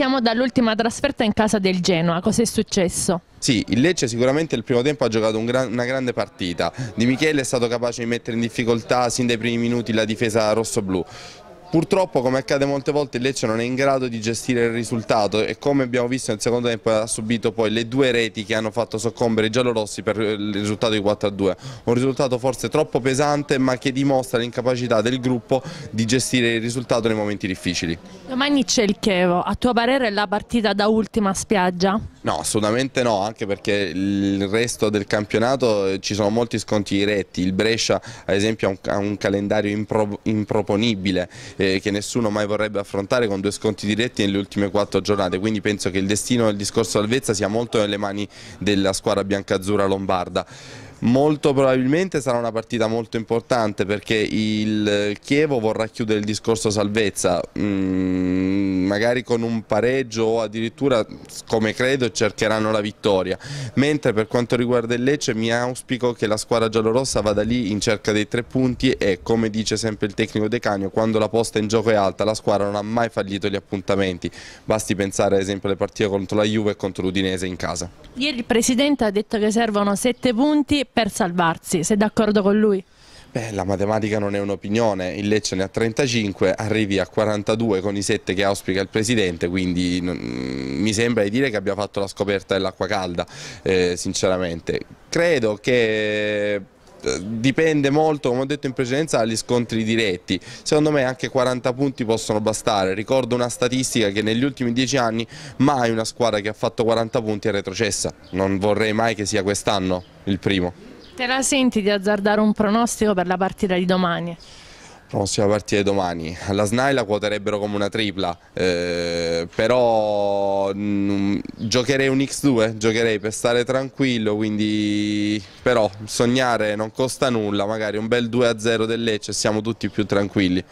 Partiamo dall'ultima trasferta in casa del Genoa, cosa è successo? Sì, il Lecce sicuramente il primo tempo ha giocato un gran, una grande partita, Di Michele è stato capace di mettere in difficoltà sin dai primi minuti la difesa rosso-blu, Purtroppo come accade molte volte il Lecce non è in grado di gestire il risultato e come abbiamo visto nel secondo tempo ha subito poi le due reti che hanno fatto soccombere i giallorossi per eh, il risultato di 4-2. Un risultato forse troppo pesante ma che dimostra l'incapacità del gruppo di gestire il risultato nei momenti difficili. Domani c'è il Chievo, a tuo parere è la partita da ultima spiaggia? No, assolutamente no, anche perché il resto del campionato eh, ci sono molti sconti diretti, il Brescia ad esempio ha un, ha un calendario impro improponibile, eh, che nessuno mai vorrebbe affrontare con due sconti diretti nelle ultime quattro giornate, quindi penso che il destino del discorso salvezza sia molto nelle mani della squadra biancazzurra lombarda. Molto probabilmente sarà una partita molto importante perché il Chievo vorrà chiudere il discorso salvezza, mm, magari con un pareggio o addirittura, come credo, cercheranno la vittoria. Mentre per quanto riguarda il Lecce mi auspico che la squadra giallorossa vada lì in cerca dei tre punti e come dice sempre il tecnico De Canio, quando la posta in gioco è alta la squadra non ha mai fallito gli appuntamenti. Basti pensare ad esempio alle partite contro la Juve e contro l'Udinese in casa. Ieri il Presidente ha detto che servono sette punti per salvarsi. Sei d'accordo con lui? Beh, la matematica non è un'opinione, il Lecce ne ha 35, arrivi a 42 con i 7 che auspica il Presidente, quindi non, mm, mi sembra di dire che abbia fatto la scoperta dell'acqua calda, eh, sinceramente. Credo che eh, dipende molto, come ho detto in precedenza, dagli scontri diretti. Secondo me anche 40 punti possono bastare. Ricordo una statistica che negli ultimi 10 anni mai una squadra che ha fatto 40 punti è retrocessa. Non vorrei mai che sia quest'anno il primo. Te la senti di azzardare un pronostico per la partita di domani? prossima partita domani. La SNAI la quoterebbero come una tripla, eh, però mm, giocherei un X2, giocherei per stare tranquillo, quindi però sognare non costa nulla, magari un bel 2-0 del Lecce siamo tutti più tranquilli.